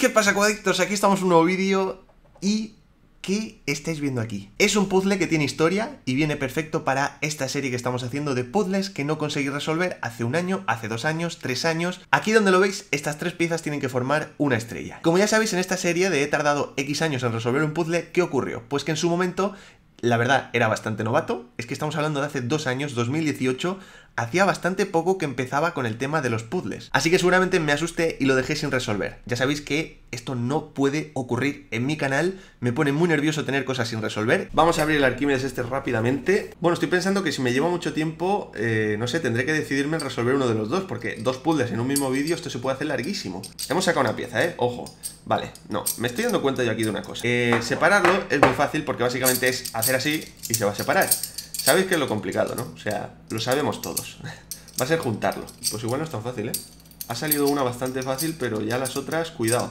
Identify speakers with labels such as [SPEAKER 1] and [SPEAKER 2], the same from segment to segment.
[SPEAKER 1] ¿qué pasa, Coadictos? Aquí estamos en un nuevo vídeo y... ¿Qué estáis viendo aquí? Es un puzzle que tiene historia y viene perfecto para esta serie que estamos haciendo de puzzles que no conseguí resolver hace un año, hace dos años, tres años. Aquí donde lo veis, estas tres piezas tienen que formar una estrella. Como ya sabéis, en esta serie de he tardado X años en resolver un puzzle, ¿qué ocurrió? Pues que en su momento la verdad, era bastante novato. Es que estamos hablando de hace dos años, 2018, hacía bastante poco que empezaba con el tema de los puzzles. Así que seguramente me asusté y lo dejé sin resolver. Ya sabéis que esto no puede ocurrir en mi canal, me pone muy nervioso tener cosas sin resolver. Vamos a abrir el Arquímedes este rápidamente. Bueno, estoy pensando que si me lleva mucho tiempo, eh, no sé, tendré que decidirme en resolver uno de los dos, porque dos puzzles en un mismo vídeo, esto se puede hacer larguísimo. Hemos sacado una pieza, ¿eh? Ojo. Vale, no, me estoy dando cuenta yo aquí de una cosa. Eh, separarlo es muy fácil porque básicamente es hacer así y se va a separar. Sabéis que es lo complicado, ¿no? O sea, lo sabemos todos. Va a ser juntarlo. Pues igual no es tan fácil, ¿eh? Ha salido una bastante fácil, pero ya las otras, cuidado.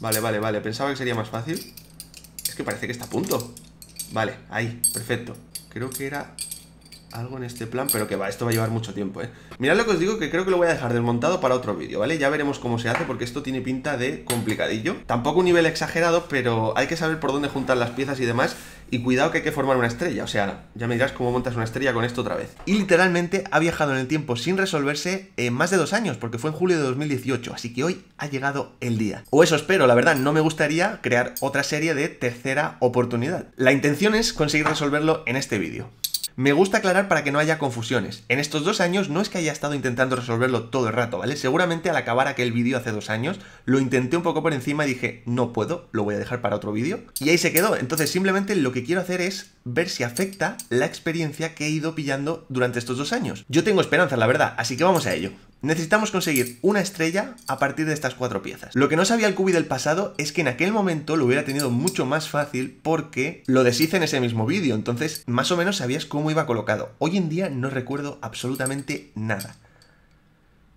[SPEAKER 1] Vale, vale, vale. Pensaba que sería más fácil. Es que parece que está a punto. Vale, ahí, perfecto. Creo que era algo en este plan, pero que va, esto va a llevar mucho tiempo, ¿eh? Mirad lo que os digo, que creo que lo voy a dejar desmontado para otro vídeo, ¿vale? Ya veremos cómo se hace, porque esto tiene pinta de complicadillo. Tampoco un nivel exagerado, pero hay que saber por dónde juntar las piezas y demás, y cuidado que hay que formar una estrella, o sea, ya me dirás cómo montas una estrella con esto otra vez. Y literalmente ha viajado en el tiempo sin resolverse en más de dos años, porque fue en julio de 2018, así que hoy ha llegado el día. O eso espero, la verdad, no me gustaría crear otra serie de tercera oportunidad. La intención es conseguir resolverlo en este vídeo. Me gusta aclarar para que no haya confusiones. En estos dos años no es que haya estado intentando resolverlo todo el rato, ¿vale? Seguramente al acabar aquel vídeo hace dos años, lo intenté un poco por encima y dije, no puedo, lo voy a dejar para otro vídeo. Y ahí se quedó. Entonces simplemente lo que quiero hacer es ver si afecta la experiencia que he ido pillando durante estos dos años. Yo tengo esperanza, la verdad, así que vamos a ello. Necesitamos conseguir una estrella a partir de estas cuatro piezas. Lo que no sabía el cubi del pasado es que en aquel momento lo hubiera tenido mucho más fácil porque lo deshice en ese mismo vídeo, entonces más o menos sabías cómo iba colocado. Hoy en día no recuerdo absolutamente nada.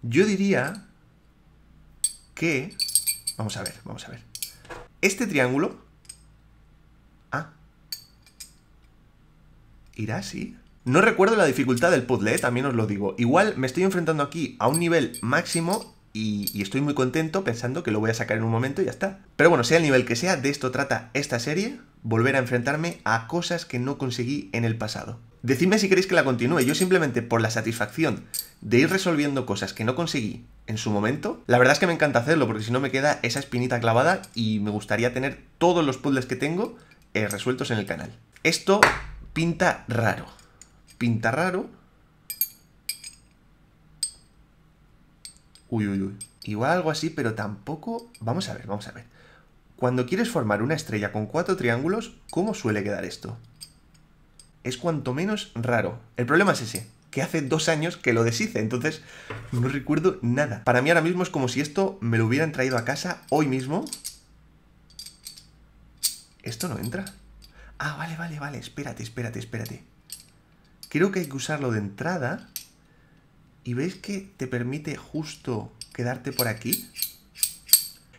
[SPEAKER 1] Yo diría que... Vamos a ver, vamos a ver. Este triángulo ¿Irá así? No recuerdo la dificultad del puzzle, ¿eh? también os lo digo. Igual me estoy enfrentando aquí a un nivel máximo y, estoy muy contento pensando que lo voy a sacar en un momento y ya está. Pero bueno, sea el nivel que sea, de esto trata esta serie, volver a enfrentarme a cosas que no conseguí en el pasado. Decidme si queréis que la continúe, yo simplemente por la satisfacción de ir resolviendo cosas que no conseguí en su momento, la verdad es que me encanta hacerlo porque si no me queda esa espinita clavada y me gustaría tener todos los puzzles que tengo eh, resueltos en el canal. Esto pinta raro. Pinta raro. Uy, uy, uy. Igual algo así, pero tampoco... Vamos a ver, vamos a ver. Cuando quieres formar una estrella con cuatro triángulos, ¿cómo suele quedar esto? Es cuanto menos raro. El problema es ese, que hace dos años que lo deshice, entonces no recuerdo nada. Para mí ahora mismo es como si esto me lo hubieran traído a casa hoy mismo. Esto no entra. Ah, vale, vale, vale. Espérate, espérate, espérate. Creo que hay que usarlo de entrada. ¿Y veis que te permite justo quedarte por aquí?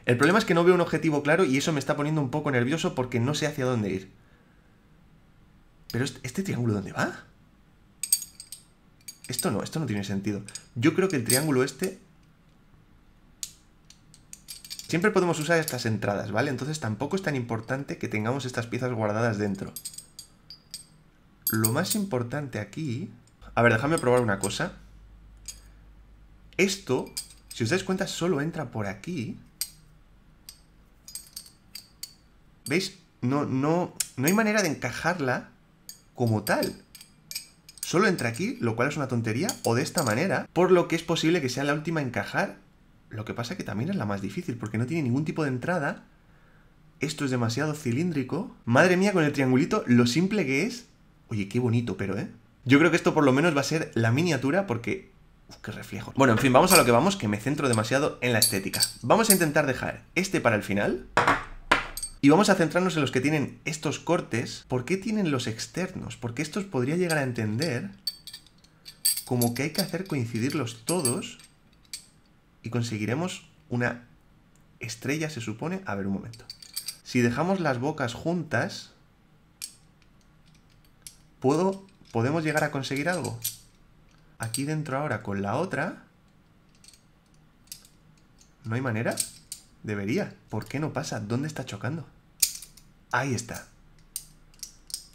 [SPEAKER 1] El problema es que no veo un objetivo claro y eso me está poniendo un poco nervioso porque no sé hacia dónde ir. Pero este, este triángulo, ¿dónde va? Esto no, esto no tiene sentido. Yo creo que el triángulo este Siempre podemos usar estas entradas, ¿vale? Entonces tampoco es tan importante que tengamos estas piezas guardadas dentro. Lo más importante aquí... A ver, déjame probar una cosa. Esto, si os dais cuenta, solo entra por aquí. ¿Veis? No, no, no hay manera de encajarla como tal. Solo entra aquí, lo cual es una tontería, o de esta manera, por lo que es posible que sea la última a encajar lo que pasa es que también es la más difícil, porque no tiene ningún tipo de entrada. Esto es demasiado cilíndrico. Madre mía, con el triangulito, lo simple que es. Oye, qué bonito, pero, ¿eh? Yo creo que esto por lo menos va a ser la miniatura, porque Uf, qué reflejo. Bueno, en fin, vamos a lo que vamos, que me centro demasiado en la estética. Vamos a intentar dejar este para el final. Y vamos a centrarnos en los que tienen estos cortes. ¿Por qué tienen los externos? Porque estos podría llegar a entender como que hay que hacer coincidirlos todos y conseguiremos una estrella, se supone. A ver, un momento. Si dejamos las bocas juntas, ¿puedo, ¿podemos llegar a conseguir algo? Aquí dentro ahora con la otra... ¿No hay manera? Debería. ¿Por qué no pasa? ¿Dónde está chocando? Ahí está.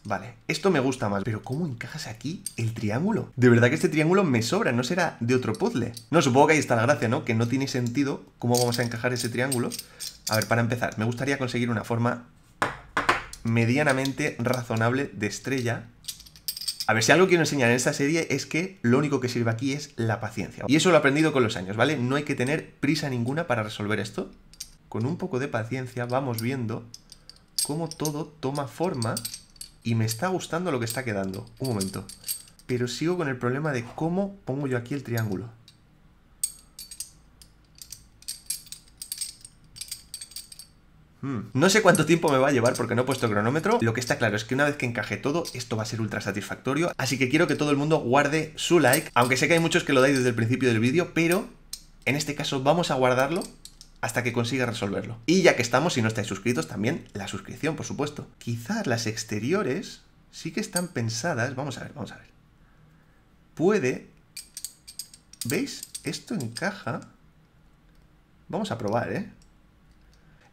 [SPEAKER 1] Vale, esto me gusta más, pero ¿cómo encajas aquí el triángulo? De verdad que este triángulo me sobra, no será de otro puzzle. No, supongo que ahí está la gracia, ¿no? Que no tiene sentido cómo vamos a encajar ese triángulo. A ver, para empezar, me gustaría conseguir una forma medianamente razonable de estrella. A ver, si algo quiero enseñar en esta serie es que lo único que sirve aquí es la paciencia. Y eso lo he aprendido con los años, ¿vale? No hay que tener prisa ninguna para resolver esto. Con un poco de paciencia vamos viendo cómo todo toma forma y me está gustando lo que está quedando. Un momento. Pero sigo con el problema de cómo pongo yo aquí el triángulo. Hmm. No sé cuánto tiempo me va a llevar porque no he puesto cronómetro. Lo que está claro es que una vez que encaje todo, esto va a ser ultra satisfactorio. Así que quiero que todo el mundo guarde su like. Aunque sé que hay muchos que lo dais desde el principio del vídeo, pero en este caso vamos a guardarlo hasta que consiga resolverlo. Y ya que estamos, si no estáis suscritos, también la suscripción, por supuesto. Quizás las exteriores sí que están pensadas... Vamos a ver, vamos a ver. Puede... ¿Veis? Esto encaja... Vamos a probar, ¿eh?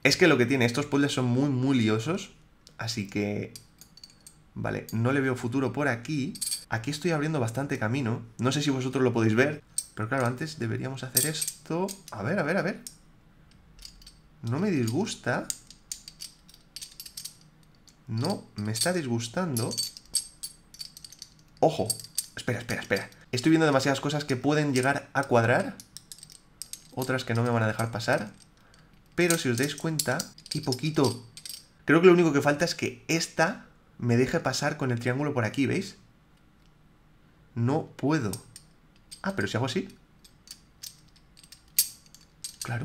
[SPEAKER 1] Es que lo que tiene, estos puzzles son muy, muy liosos. Así que... Vale, no le veo futuro por aquí. Aquí estoy abriendo bastante camino. No sé si vosotros lo podéis ver. Pero claro, antes deberíamos hacer esto... A ver, a ver, a ver no me disgusta. No me está disgustando. ¡Ojo! Espera, espera, espera. Estoy viendo demasiadas cosas que pueden llegar a cuadrar. Otras que no me van a dejar pasar. Pero si os dais cuenta, y poquito. Creo que lo único que falta es que esta me deje pasar con el triángulo por aquí, ¿veis? No puedo. Ah, pero si hago así. Claro.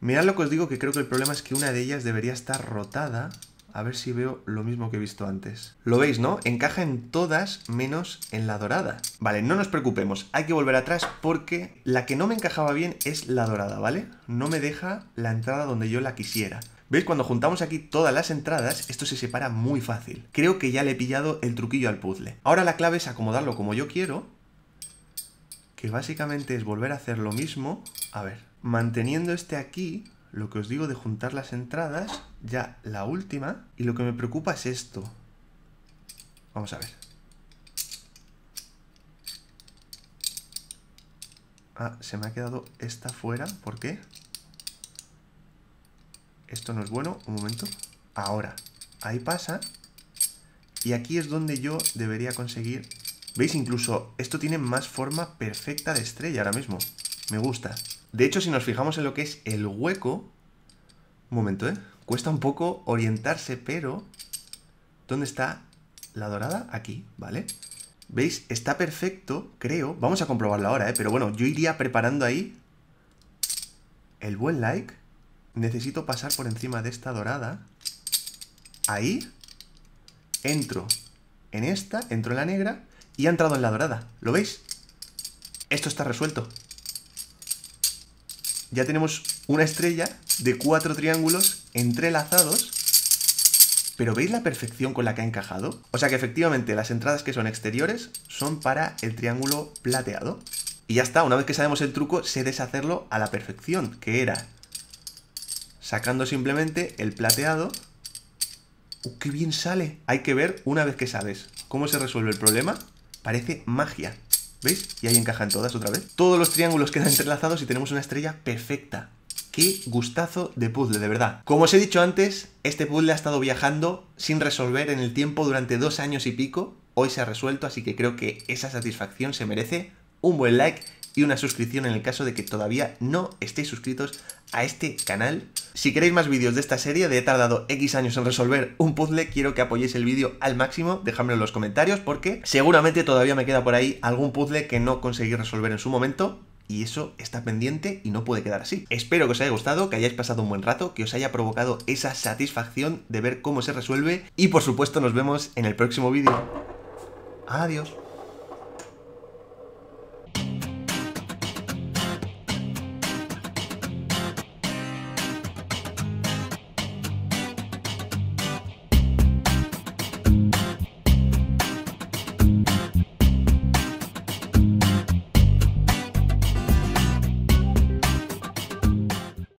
[SPEAKER 1] Mirad lo que os digo, que creo que el problema es que una de ellas debería estar rotada. A ver si veo lo mismo que he visto antes. Lo veis, ¿no? Encaja en todas menos en la dorada. Vale, no nos preocupemos. Hay que volver atrás porque la que no me encajaba bien es la dorada, ¿vale? No me deja la entrada donde yo la quisiera. ¿Veis? Cuando juntamos aquí todas las entradas, esto se separa muy fácil. Creo que ya le he pillado el truquillo al puzzle. Ahora la clave es acomodarlo como yo quiero, que básicamente es volver a hacer lo mismo. A ver, manteniendo este aquí, lo que os digo de juntar las entradas, ya la última, y lo que me preocupa es esto. Vamos a ver. Ah, se me ha quedado esta fuera, ¿por qué? Esto no es bueno, un momento. Ahora, ahí pasa. Y aquí es donde yo debería conseguir... ¿Veis? Incluso esto tiene más forma perfecta de estrella ahora mismo. Me gusta. De hecho, si nos fijamos en lo que es el hueco... Un momento, ¿eh? Cuesta un poco orientarse, pero... ¿Dónde está la dorada? Aquí, ¿vale? ¿Veis? Está perfecto, creo. Vamos a comprobarlo ahora, ¿eh? Pero bueno, yo iría preparando ahí el buen like. Necesito pasar por encima de esta dorada. Ahí. Entro en esta, entro en la negra y ha entrado en la dorada. ¿Lo veis? Esto está resuelto ya tenemos una estrella de cuatro triángulos entrelazados. Pero ¿veis la perfección con la que ha encajado? O sea que efectivamente las entradas que son exteriores son para el triángulo plateado. Y ya está, una vez que sabemos el truco, sé deshacerlo a la perfección, que era sacando simplemente el plateado. ¡Uh, ¡Qué bien sale! Hay que ver, una vez que sabes cómo se resuelve el problema, parece magia. ¿Veis? Y ahí encajan todas otra vez. Todos los triángulos quedan entrelazados y tenemos una estrella perfecta. ¡Qué gustazo de puzzle, de verdad! Como os he dicho antes, este puzzle ha estado viajando sin resolver en el tiempo durante dos años y pico. Hoy se ha resuelto, así que creo que esa satisfacción se merece un buen like y una suscripción en el caso de que todavía no estéis suscritos a este canal. Si queréis más vídeos de esta serie, de he tardado X años en resolver un puzzle, quiero que apoyéis el vídeo al máximo, dejadmelo en los comentarios porque seguramente todavía me queda por ahí algún puzzle que no conseguí resolver en su momento, y eso está pendiente y no puede quedar así. Espero que os haya gustado, que hayáis pasado un buen rato, que os haya provocado esa satisfacción de ver cómo se resuelve y por supuesto nos vemos en el próximo vídeo. Adiós.